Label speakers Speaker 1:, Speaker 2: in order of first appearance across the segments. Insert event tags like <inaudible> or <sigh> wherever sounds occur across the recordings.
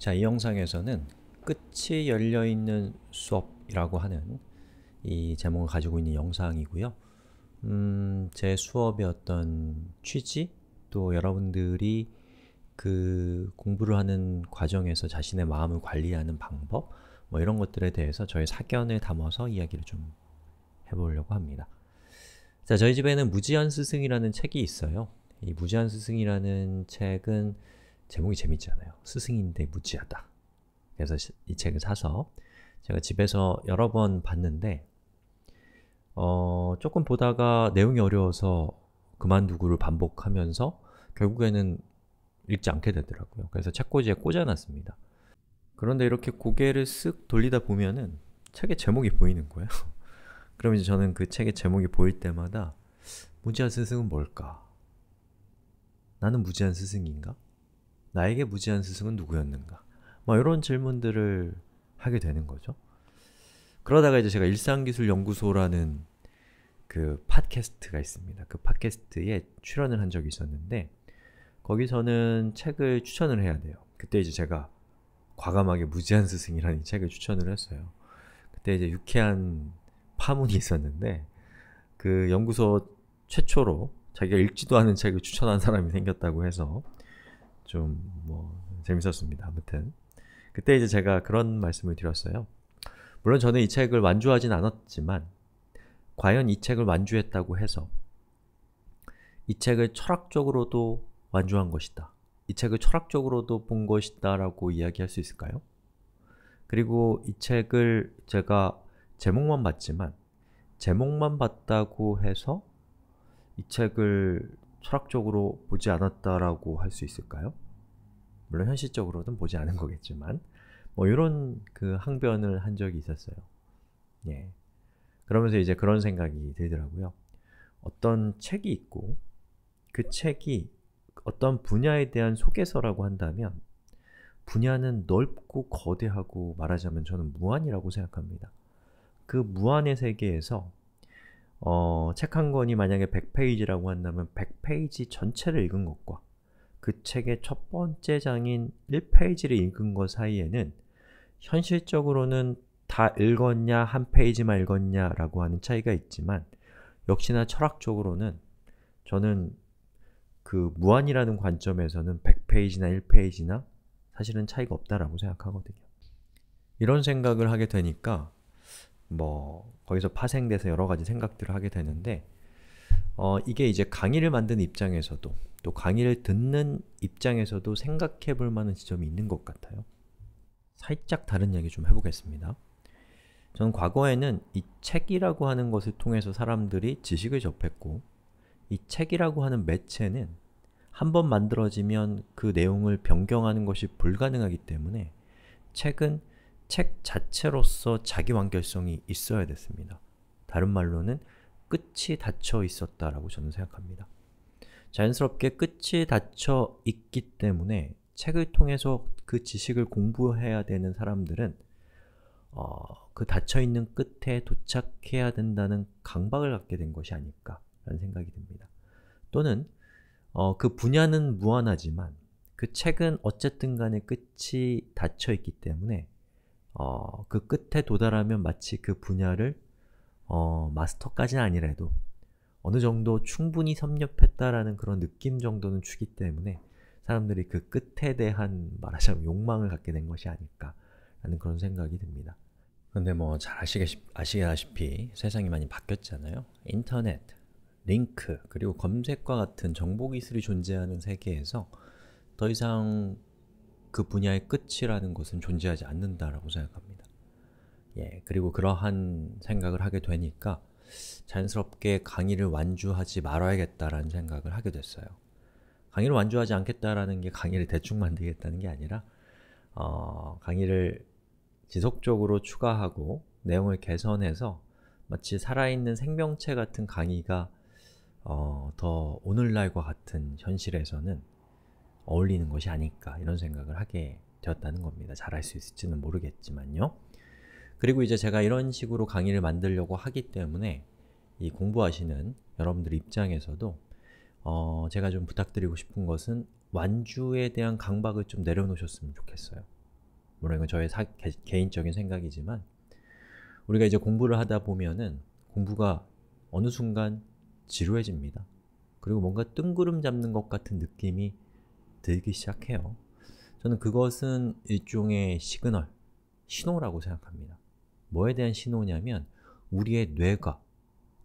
Speaker 1: 자, 이 영상에서는 끝이 열려있는 수업이라고 하는 이 제목을 가지고 있는 영상이고요. 음, 제 수업의 어떤 취지, 또 여러분들이 그 공부를 하는 과정에서 자신의 마음을 관리하는 방법, 뭐 이런 것들에 대해서 저의 사견을 담아서 이야기를 좀 해보려고 합니다. 자, 저희 집에는 무지한 스승이라는 책이 있어요. 이 무지한 스승이라는 책은 제목이 재밌지않아요 스승인데 무지하다. 그래서 이 책을 사서 제가 집에서 여러 번 봤는데 어, 조금 보다가 내용이 어려워서 그만두고를 반복하면서 결국에는 읽지 않게 되더라고요. 그래서 책꽂이에 꽂아놨습니다. 그런데 이렇게 고개를 쓱 돌리다 보면은 책의 제목이 보이는 거예요. <laughs> 그럼 이제 저는 그 책의 제목이 보일 때마다 무지한 스승은 뭘까? 나는 무지한 스승인가? 나에게 무지한 스승은 누구였는가? 뭐 이런 질문들을 하게 되는 거죠. 그러다가 이제 제가 일상기술연구소라는 그 팟캐스트가 있습니다. 그 팟캐스트에 출연을 한 적이 있었는데 거기서는 책을 추천을 해야 돼요. 그때 이제 제가 과감하게 무지한 스승이라는 책을 추천을 했어요. 그때 이제 유쾌한 파문이 있었는데 그 연구소 최초로 자기가 읽지도 않은 책을 추천한 사람이 생겼다고 해서 좀뭐 재밌었습니다. 아무튼 그때 이제 제가 그런 말씀을 드렸어요. 물론 저는 이 책을 완주하진 않았지만 과연 이 책을 완주했다고 해서 이 책을 철학적으로도 완주한 것이다. 이 책을 철학적으로도 본 것이다 라고 이야기할 수 있을까요? 그리고 이 책을 제가 제목만 봤지만 제목만 봤다고 해서 이 책을 철학적으로 보지 않았다라고 할 수 있을까요? 물론 현실적으로든 보지 않은 거겠지만 뭐 이런 그 항변을 한 적이 있었어요. 예. 그러면서 이제 그런 생각이 들더라고요. 어떤 책이 있고 그 책이 어떤 분야에 대한 소개서라고 한다면 분야는 넓고 거대하고 말하자면 저는 무한이라고 생각합니다. 그 무한의 세계에서 어, 책 한 권이 만약에 100페이지라고 한다면 100페이지 전체를 읽은 것과 그 책의 첫 번째 장인 1페이지를 읽은 것 사이에는 현실적으로는 다 읽었냐, 한 페이지만 읽었냐 라고 하는 차이가 있지만 역시나 철학적으로는 저는 그 무한이라는 관점에서는 100페이지나 1페이지나 사실은 차이가 없다라고 생각하거든요. 이런 생각을 하게 되니까 뭐 거기서 파생돼서 여러 가지 생각들을 하게 되는데 어, 이게 이제 강의를 만든 입장에서도 또 강의를 듣는 입장에서도 생각해 볼 만한 지점이 있는 것 같아요. 살짝 다른 이야기좀 해보겠습니다. 저는 과거에는 이 책이라고 하는 것을 통해서 사람들이 지식을 접했고 이 책이라고 하는 매체는 한번 만들어지면 그 내용을 변경하는 것이 불가능하기 때문에 책은 책 자체로서 자기 완결성이 있어야 됐습니다. 다른 말로는 끝이 닫혀 있었다라고 저는 생각합니다. 자연스럽게 끝이 닫혀 있기 때문에 책을 통해서 그 지식을 공부해야 되는 사람들은 어, 그 닫혀있는 끝에 도착해야 된다는 강박을 갖게 된 것이 아닐까 라는 생각이 듭니다. 또는 어, 그 분야는 무한하지만 그 책은 어쨌든 간에 끝이 닫혀있기 때문에 어, 그 끝에 도달하면 마치 그 분야를 어, 마스터까지는 아니라도 어느 정도 충분히 섭렵했다라는 그런 느낌 정도는 주기 때문에 사람들이 그 끝에 대한 말하자면 욕망을 갖게 된 것이 아닐까라는 그런 생각이 듭니다. 근데 뭐 잘 아시다시피 세상이 많이 바뀌었잖아요. 인터넷, 링크, 그리고 검색과 같은 정보 기술이 존재하는 세계에서 더 이상 그 분야의 끝이라는 것은 존재하지 않는다라고 생각합니다. 예, 그리고 그러한 생각을 하게 되니까 자연스럽게 강의를 완주하지 말아야겠다라는 생각을 하게 됐어요. 강의를 완주하지 않겠다라는 게 강의를 대충 만들겠다는 게 아니라 어, 강의를 지속적으로 추가하고 내용을 개선해서 마치 살아있는 생명체 같은 강의가 어, 더 오늘날과 같은 현실에서는 어울리는 것이 아닐까 이런 생각을 하게 되었다는 겁니다. 잘할 수 있을지는 모르겠지만요. 그리고 이제 제가 이런 식으로 강의를 만들려고 하기 때문에 이 공부하시는 여러분들 입장에서도 어, 제가 좀 부탁드리고 싶은 것은 완주에 대한 강박을 좀 내려놓으셨으면 좋겠어요. 물론 이건 저의 사, 개, 개인적인 생각이지만 우리가 이제 공부를 하다 보면은 공부가 어느 순간 지루해집니다. 그리고 뭔가 뜬구름 잡는 것 같은 느낌이 들기 시작해요. 저는 그것은 일종의 시그널, 신호라고 생각합니다. 뭐에 대한 신호냐면 우리의 뇌가,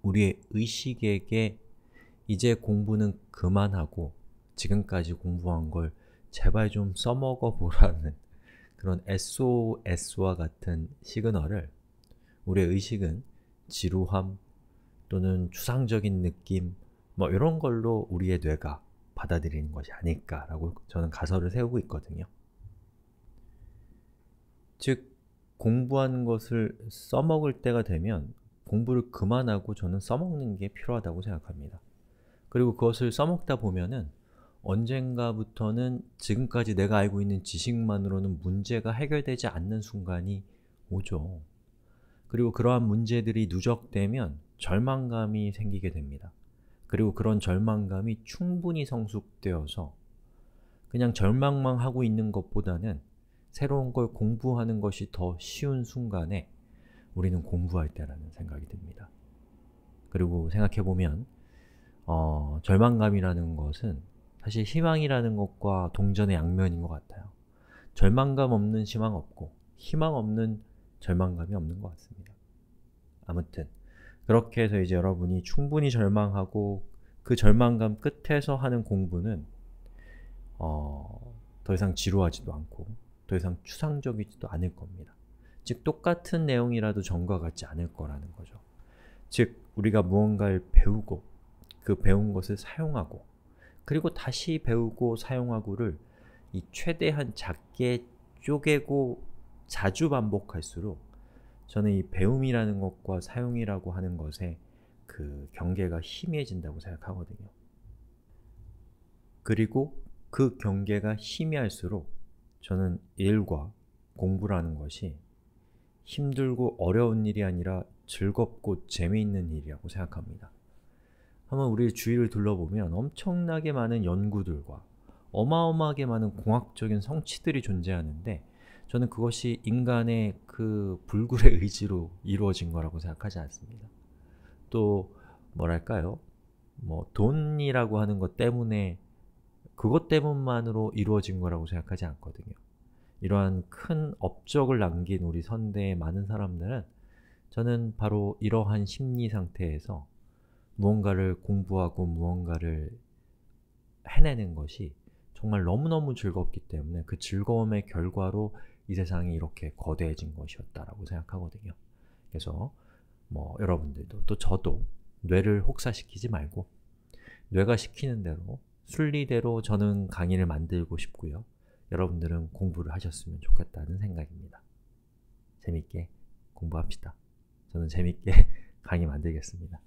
Speaker 1: 우리의 의식에게 이제 공부는 그만하고 지금까지 공부한 걸 제발 좀 써먹어 보라는 그런 SOS와 같은 시그널을 우리의 의식은 지루함 또는 추상적인 느낌 뭐 이런 걸로 우리의 뇌가 받아들이는 것이 아닐까라고 저는 가설을 세우고 있거든요. 즉, 공부한 것을 써먹을 때가 되면 공부를 그만하고 저는 써먹는 게 필요하다고 생각합니다. 그리고 그것을 써먹다 보면은 언젠가부터는 지금까지 내가 알고 있는 지식만으로는 문제가 해결되지 않는 순간이 오죠. 그리고 그러한 문제들이 누적되면 절망감이 생기게 됩니다. 그리고 그런 절망감이 충분히 성숙되어서 그냥 절망만 하고 있는 것보다는 새로운 걸 공부하는 것이 더 쉬운 순간에 우리는 공부할 때라는 생각이 듭니다. 그리고 생각해보면 어, 절망감이라는 것은 사실 희망이라는 것과 동전의 양면인 것 같아요. 절망감 없는 희망 없고 희망 없는 절망감이 없는 것 같습니다. 아무튼 그렇게 해서 이제 여러분이 충분히 절망하고 그 절망감 끝에서 하는 공부는 어, 더 이상 지루하지도 않고 더 이상 추상적이지도 않을 겁니다. 즉 똑같은 내용이라도 전과 같지 않을 거라는 거죠. 즉 우리가 무언가를 배우고 그 배운 것을 사용하고 그리고 다시 배우고 사용하고를 이 최대한 작게 쪼개고 자주 반복할수록 저는 이 배움이라는 것과 사용이라고 하는 것에 그 경계가 희미해진다고 생각하거든요. 그리고 그 경계가 희미할수록 저는 일과 공부라는 것이 힘들고 어려운 일이 아니라 즐겁고 재미있는 일이라고 생각합니다. 한번 우리 주위를 둘러보면 엄청나게 많은 연구들과 어마어마하게 많은 공학적인 성취들이 존재하는데 저는 그것이 인간의 그 불굴의 <laughs> 의지로 이루어진 거라고 생각하지 않습니다. 또 뭐랄까요? 뭐 돈이라고 하는 것 때문에 그것 때문만으로 이루어진 거라고 생각하지 않거든요. 이러한 큰 업적을 남긴 우리 선대의 많은 사람들은 저는 바로 이러한 심리 상태에서 무언가를 공부하고 무언가를 해내는 것이 정말 너무너무 즐겁기 때문에 그 즐거움의 결과로 이 세상이 이렇게 거대해진 것이었다라고 생각하거든요. 그래서 뭐 여러분들도 또 저도 뇌를 혹사시키지 말고 뇌가 시키는 대로 순리대로 저는 강의를 만들고 싶고요. 여러분들은 공부를 하셨으면 좋겠다는 생각입니다. 재밌게 공부합시다. 저는 재밌게 <laughs> 강의 만들겠습니다.